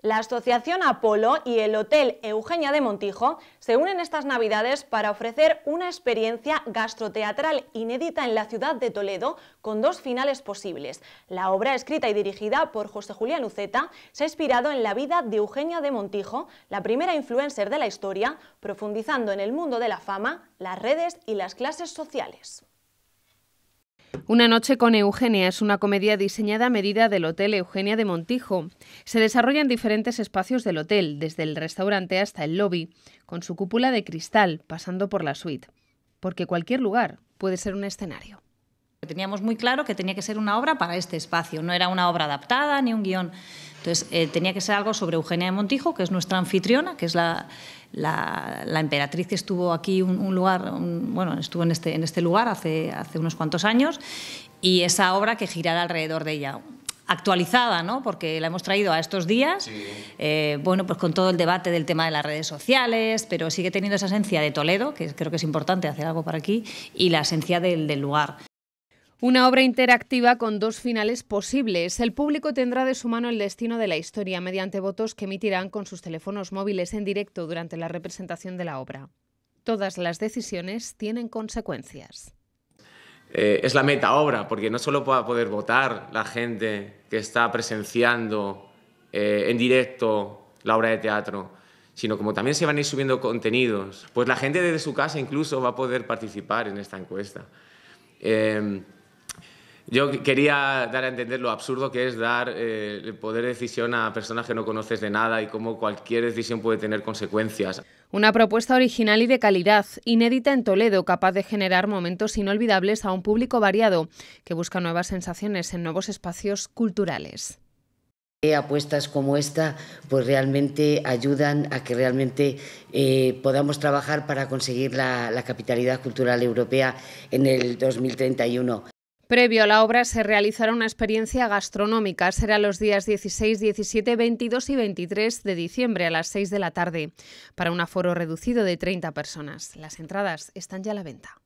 La Asociación Apolo y el Hotel Eugenia de Montijo se unen estas Navidades para ofrecer una experiencia gastroteatral inédita en la ciudad de Toledo con dos finales posibles. La obra, escrita y dirigida por José Julián Luceta, se ha inspirado en la vida de Eugenia de Montijo, la primera influencer de la historia, profundizando en el mundo de la fama, las redes y las clases sociales. Una noche con Eugenia es una comedia diseñada a medida del Hotel Eugenia de Montijo. Se desarrolla en diferentes espacios del hotel, desde el restaurante hasta el lobby, con su cúpula de cristal, pasando por la suite. Porque cualquier lugar puede ser un escenario. Teníamos muy claro que tenía que ser una obra para este espacio, no era una obra adaptada ni un guión. Entonces, eh, tenía que ser algo sobre Eugenia de Montijo, que es nuestra anfitriona, que es la, la, emperatriz estuvo aquí un, lugar, bueno, estuvo en este, en este lugar hace, hace unos cuantos años y esa obra que girará alrededor de ella actualizada, ¿no? porque la hemos traído a estos días, eh, bueno, pues con todo el debate del tema de las redes sociales, pero sigue teniendo esa esencia de Toledo, que creo que es importante hacer algo para aquí, y la esencia del, del lugar. Una obra interactiva con dos finales posibles. El público tendrá de su mano el destino de la historia mediante votos que emitirán con sus teléfonos móviles en directo durante la representación de la obra. Todas las decisiones tienen consecuencias. Eh, es la meta obra, porque no solo va a poder votar la gente que está presenciando eh, en directo la obra de teatro, sino como también se van a ir subiendo contenidos, pues la gente desde su casa incluso va a poder participar en esta encuesta. Eh, yo quería dar a entender lo absurdo que es dar eh, el poder de decisión a personas que no conoces de nada y cómo cualquier decisión puede tener consecuencias. Una propuesta original y de calidad, inédita en Toledo, capaz de generar momentos inolvidables a un público variado que busca nuevas sensaciones en nuevos espacios culturales. Eh, apuestas como esta pues realmente ayudan a que realmente eh, podamos trabajar para conseguir la capitalidad cultural europea en el 2031. Previo a la obra se realizará una experiencia gastronómica. Será los días 16, 17, 22 y 23 de diciembre a las 6 de la tarde para un aforo reducido de 30 personas. Las entradas están ya a la venta.